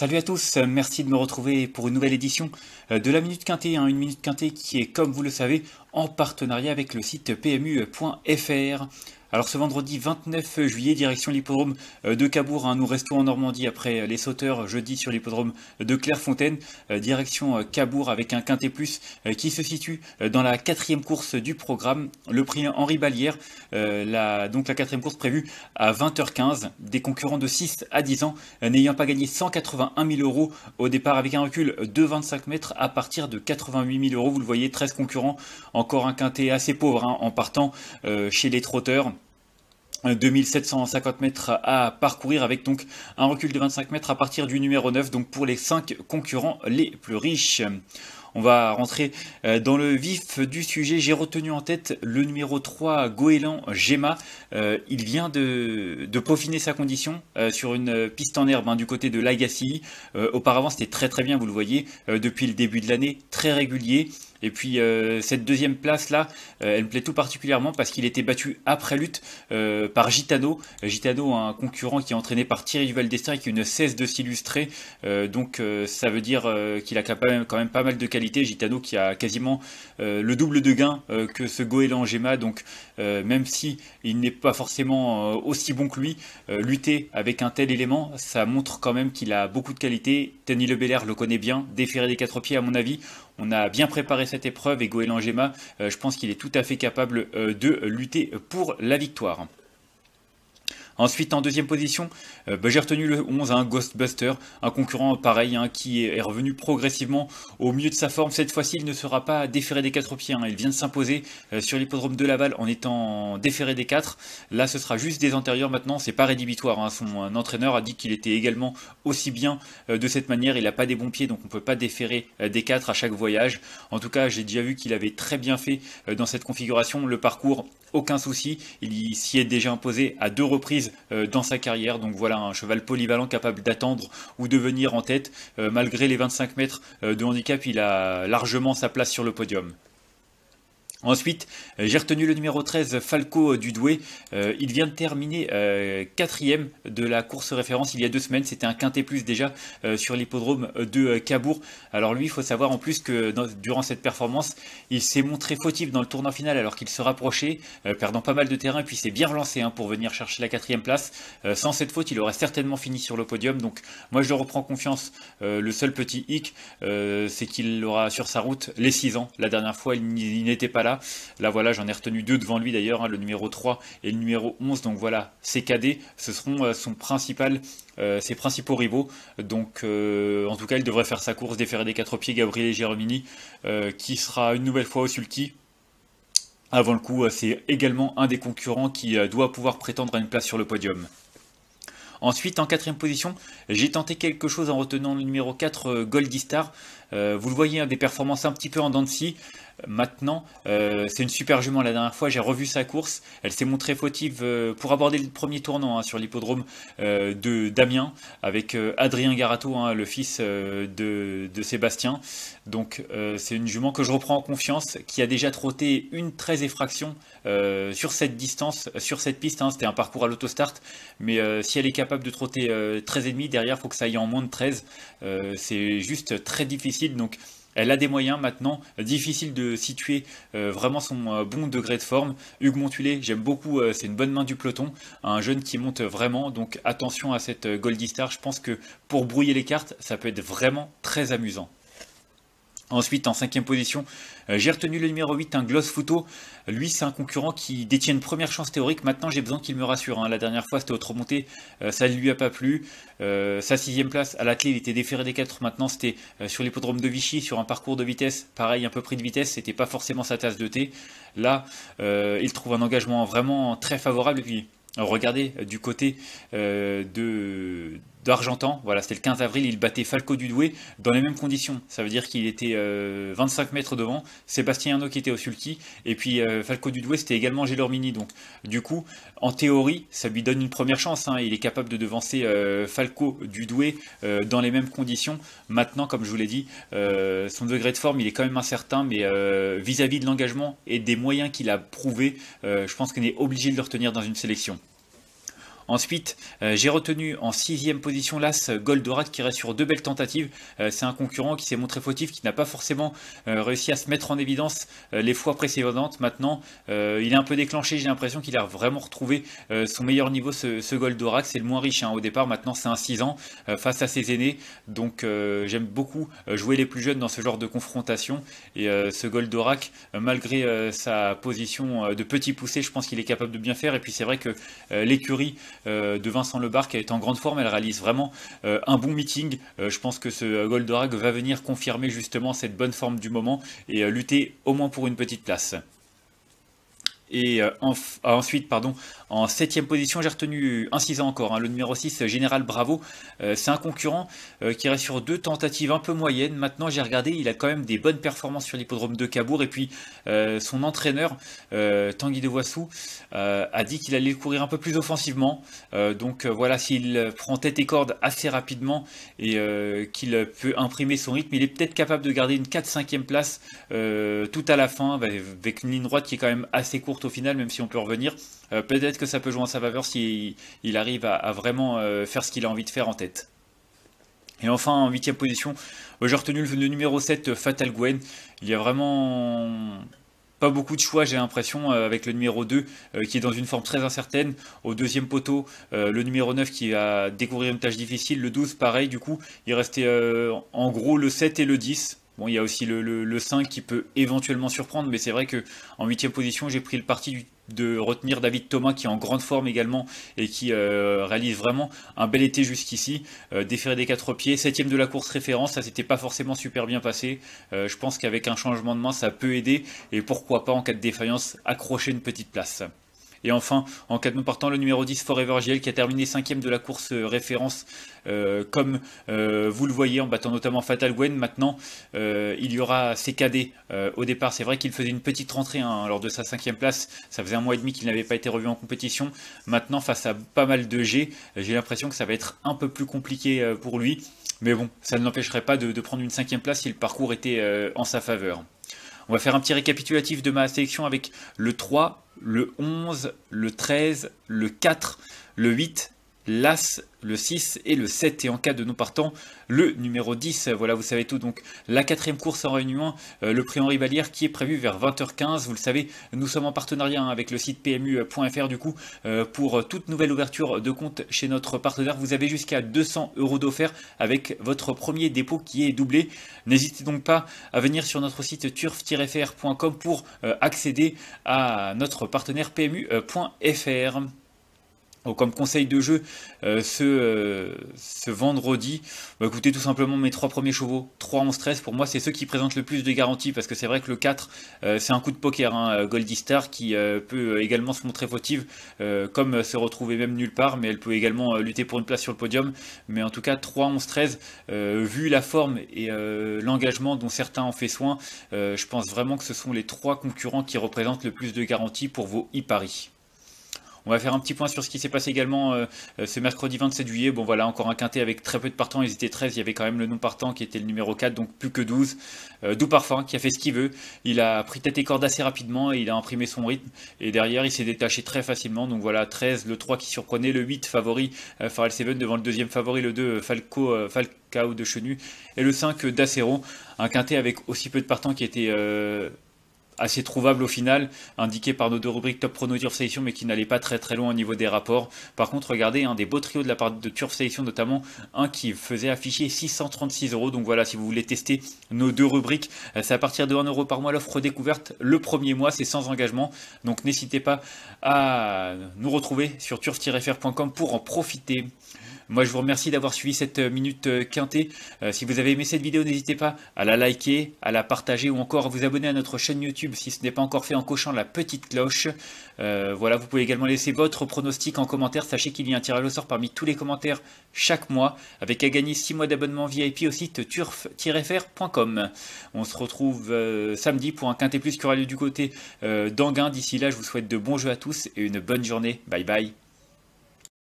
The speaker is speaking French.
Salut à tous, merci de me retrouver pour une nouvelle édition euh, de la Minute Quintée, hein, une Minute Quintée qui est, comme vous le savez, en partenariat avec le site pmu.fr. Alors ce vendredi 29 juillet, direction l'hippodrome euh, de Cabourg, hein, nous restons en Normandie après euh, les sauteurs euh, jeudi sur l'hippodrome de Clairefontaine, direction Cabourg avec un quintet plus qui se situe dans la quatrième course du programme, le prix Henri Ballière, la, donc la quatrième course prévue à 20h15, des concurrents de 6 à 10 ans n'ayant pas gagné 181 000 euros au départ avec un recul de 25 mètres à partir de 88 000 euros, vous le voyez, 13 concurrents, encore un quintet assez pauvre hein, en partant chez les trotteurs. 2750 euh, mètres à parcourir avec donc un recul de 25 mètres à partir du numéro 9, donc pour les 5 concurrents les plus riches. On va rentrer euh, dans le vif du sujet. J'ai retenu en tête le numéro 3, Goéland Gemma. Euh, il vient de, peaufiner sa condition sur une piste en herbe hein, du côté de l'agacy auparavant, c'était très très bien, vous le voyez, depuis le début de l'année, très régulier. Et puis euh, cette deuxième place là, euh, elle me plaît tout particulièrement parce qu'il était battu après lutte euh, par Gitano. Gitano, un concurrent qui est entraîné par Thierry Duval et qui ne cesse de s'illustrer. donc ça veut dire qu'il a quand même, pas mal de qualité. Gitano qui a quasiment le double de gain que ce Goéland Gema. Donc même si il n'est pas forcément aussi bon que lui, lutter avec un tel élément, ça montre quand même qu'il a beaucoup de qualité. Tony Le le connaît bien. Déféré des quatre pieds à mon avis, on a bien préparé cette épreuve et Goéland euh, je pense qu'il est tout à fait capable euh, de lutter pour la victoire. Ensuite, en deuxième position, euh, bah, j'ai retenu le 11, un Ghostbuster, un concurrent pareil hein, qui est revenu progressivement au milieu de sa forme. Cette fois-ci, il ne sera pas déféré des quatre pieds. Hein. Il vient de s'imposer euh, sur l'hippodrome de Laval en étant déféré des quatre. Là, ce sera juste des antérieurs maintenant. C'est pas rédhibitoire. Hein. Son entraîneur a dit qu'il était également aussi bien euh, de cette manière. Il n'a pas des bons pieds, donc on ne peut pas déférer des quatre à chaque voyage. En tout cas, j'ai déjà vu qu'il avait très bien fait dans cette configuration. Le parcours aucun souci. Il s'y est déjà imposé à deux reprises euh, dans sa carrière. Donc voilà un cheval polyvalent capable d'attendre ou de venir en tête. Euh, malgré les 25 mètres euh, de handicap, il a largement sa place sur le podium. Ensuite, euh, j'ai retenu le numéro 13, Falco euh, Dudoué. Euh, il vient de terminer quatrième de la course référence il y a deux semaines. C'était un quintet plus déjà sur l'hippodrome de Cabourg. Alors lui, il faut savoir en plus que durant cette performance, il s'est montré fautif dans le tournant final alors qu'il se rapprochait, perdant pas mal de terrain, puis s'est bien relancé hein, pour venir chercher la quatrième place. sans cette faute, il aurait certainement fini sur le podium. Donc moi, je reprends confiance. le seul petit hic, c'est qu'il aura sur sa route les 6 ans. La dernière fois, il n'était pas là là. voilà, j'en ai retenu deux devant lui d'ailleurs, hein, le numéro 3 et le numéro 11. Donc voilà, cadets, ce seront euh, son principal, euh, ses principaux rivaux. Donc euh, en tout cas, il devrait faire sa course, déférer des quatre pieds Gabriel et euh, qui sera une nouvelle fois au sulky. Avant le coup, c'est également un des concurrents qui doit pouvoir prétendre à une place sur le podium. Ensuite, en quatrième position, j'ai tenté quelque chose en retenant le numéro 4, Goldie Star. vous le voyez, hein, des performances un petit peu en dents de scie maintenant. Euh, c'est une super jument la dernière fois, j'ai revu sa course. Elle s'est montrée fautive euh, pour aborder le premier tournant hein, sur l'hippodrome euh, de Damien avec Adrien Garato, hein, le fils de, Sébastien. Donc c'est une jument que je reprends en confiance, qui a déjà trotté une 13 effraction sur cette distance, sur cette piste. Hein. C'était un parcours à l'autostart, mais si elle est capable de trotter 13,5 derrière, il faut que ça aille en moins de 13. c'est juste très difficile. Donc elle a des moyens maintenant, euh, difficile de situer euh, vraiment son euh, bon degré de forme. Hugues Montulé, j'aime beaucoup, c'est une bonne main du peloton, un jeune qui monte vraiment, donc attention à cette Goldie Star, je pense que pour brouiller les cartes, ça peut être vraiment très amusant. Ensuite, en cinquième position, euh, j'ai retenu le numéro 8, un Gloss Photo. Lui, c'est un concurrent qui détient une première chance théorique. Maintenant, j'ai besoin qu'il me rassure. Hein. La dernière fois, c'était autre montée, euh, ça ne lui a pas plu. Euh, sa sixième place à la il était déféré des 4. Maintenant, c'était sur l'hippodrome de Vichy, sur un parcours de vitesse. Pareil, un peu pris de vitesse, c'était pas forcément sa tasse de thé. Là, il trouve un engagement vraiment très favorable. Et puis, regardez du côté de d'Argentan, voilà, c'était le 15 avril, il battait Falco Dudoué dans les mêmes conditions. Ça veut dire qu'il était euh, 25 mètres devant, Sébastien Hano qui était au sulky, et puis euh, Falco Dudoué c'était également Gélormini. Donc, du coup, en théorie, ça lui donne une première chance. Hein. il est capable de devancer euh, Falco Dudoué euh, dans les mêmes conditions. Maintenant, comme je vous l'ai dit, son degré de forme, il est quand même incertain, mais vis-à-vis de l'engagement et des moyens qu'il a prouvé, je pense qu'on est obligé de le retenir dans une sélection. Ensuite, euh, j'ai retenu en sixième position l'As Goldorak qui reste sur deux belles tentatives. Euh, c'est un concurrent qui s'est montré fautif, qui n'a pas forcément euh, réussi à se mettre en évidence les fois précédentes. Maintenant, il est un peu déclenché, j'ai l'impression qu'il a vraiment retrouvé son meilleur niveau, ce, Goldorak. C'est le moins riche hein, au départ, maintenant c'est un 6 ans face à ses aînés. Donc j'aime beaucoup jouer les plus jeunes dans ce genre de confrontation. Et ce Goldorak, malgré sa position de petit poussé, je pense qu'il est capable de bien faire. Et puis c'est vrai que l'écurie euh, de Vincent Lebar qui est en grande forme. Elle réalise vraiment euh, un bon meeting. Euh, je pense que ce Goldorak va venir confirmer justement cette bonne forme du moment et lutter au moins pour une petite place. Et euh, ah, ensuite, pardon, en septième position, j'ai retenu un 6 ans encore, hein, le numéro 6, Général Bravo. Euh, c'est un concurrent euh, qui reste sur deux tentatives un peu moyennes. Maintenant, j'ai regardé, il a quand même des bonnes performances sur l'hippodrome de Cabourg. Et puis, son entraîneur, Tanguy Devoissou a dit qu'il allait courir un peu plus offensivement. donc voilà, s'il prend tête et corde assez rapidement et qu'il peut imprimer son rythme, il est peut-être capable de garder une 4-5e place tout à la fin, bah, avec une ligne droite qui est quand même assez courte au final, même si on peut revenir. Euh, peut-être que ça peut jouer en sa faveur s'il il arrive à, vraiment euh, faire ce qu'il a envie de faire en tête. Et enfin, en huitième position, euh, j'ai retenu le numéro 7, Fatal Gwen. Il y a vraiment pas beaucoup de choix, j'ai l'impression, avec le numéro 2 qui est dans une forme très incertaine. Au deuxième poteau, le numéro 9 qui a découvrir une tâche difficile. Le 12, pareil, du coup, il restait en gros le 7 et le 10. Bon, il y a aussi le, 5 qui peut éventuellement surprendre, mais c'est vrai que en huitième position, j'ai pris le parti de retenir David Thomas qui est en grande forme également et qui euh, réalise vraiment un bel été jusqu'ici. Euh, déféré des quatre pieds, septième de la course référence, ça s'était pas forcément super bien passé. Euh, je pense qu'avec un changement de main, ça peut aider et pourquoi pas en cas de défaillance accrocher une petite place. Et enfin, en cas de non partant, le numéro 10 Forever GL qui a terminé 5 de la course euh, référence, euh, comme euh, vous le voyez, en battant notamment Fatal Gwen. Maintenant, il y aura ses cadets. au départ. C'est vrai qu'il faisait une petite rentrée hein, lors de sa cinquième place. Ça faisait un mois et demi qu'il n'avait pas été revu en compétition. Maintenant, face à pas mal de G, j'ai l'impression que ça va être un peu plus compliqué pour lui. Mais bon, ça ne l'empêcherait pas de, de, prendre une cinquième place si le parcours était en sa faveur. On va faire un petit récapitulatif de ma sélection avec le 3, le 11, le 13, le 4, le 8 l'As, le 6 et le 7, et en cas de non partant, le numéro 10. Voilà, vous savez tout. Donc, la quatrième course en Réunion euh, le prix Henri Balière qui est prévu vers 20h15. Vous le savez, nous sommes en partenariat hein, avec le site pmu.fr du coup euh, pour euh, toute nouvelle ouverture de compte chez notre partenaire. Vous avez jusqu'à 200 euros d'offert avec votre premier dépôt qui est doublé. N'hésitez donc pas à venir sur notre site turf-fr.com pour accéder à notre partenaire pmu.fr comme conseil de jeu, euh, euh, ce, vendredi, bah, écoutez tout simplement mes trois premiers chevaux, 3 11-13, pour moi c'est ceux qui présentent le plus de garanties, parce que c'est vrai que le 4, euh, c'est un coup de poker, hein, Goldie Star, qui peut également se montrer fautive, comme se retrouver même nulle part, mais elle peut également lutter pour une place sur le podium, mais en tout cas 3, 11, 13, vu la forme et l'engagement dont certains ont fait soin, je pense vraiment que ce sont les trois concurrents qui représentent le plus de garanties pour vos e-paris. On va faire un petit point sur ce qui s'est passé également euh, euh, ce mercredi 27 juillet. Bon voilà, encore un quintet avec très peu de partants. Ils étaient 13, il y avait quand même le non partant qui était le numéro 4, donc plus que 12. Euh, D'où Parfum qui a fait ce qu'il veut. Il a pris tête et corde assez rapidement et il a imprimé son rythme. Et derrière, il s'est détaché très facilement. Donc voilà, 13, le 3 qui surprenait, le 8 favori euh, Seven devant le deuxième favori, le 2 Falco, Falcao de Chenu et le 5 Dacero. Un quintet avec aussi peu de partants qui était assez trouvable au final, indiqué par nos deux rubriques Top Prono Turf Selection, mais qui n'allait pas très très loin au niveau des rapports. Par contre, regardez, un des beaux trios de la part de Turf Selection, notamment un qui faisait afficher 636 euros. Donc voilà, si vous voulez tester nos deux rubriques, euh, c'est à partir de 1 euro par mois l'offre découverte le premier mois, c'est sans engagement. Donc n'hésitez pas à nous retrouver sur turf-fr.com pour en profiter. Moi, je vous remercie d'avoir suivi cette euh, minute euh, quintée. Euh, si vous avez aimé cette vidéo, n'hésitez pas à la liker, à la partager ou encore à vous abonner à notre chaîne YouTube si ce n'est pas encore fait en cochant la petite cloche. voilà, vous pouvez également laisser votre pronostic en commentaire. Sachez qu'il y a un tirage au sort parmi tous les commentaires chaque mois avec à gagner 6 mois d'abonnement VIP au site turf-fr.com. On se retrouve samedi pour un quintet plus qui aura lieu du côté d'Anguin. D'ici là, je vous souhaite de bons jeux à tous et une bonne journée. Bye bye.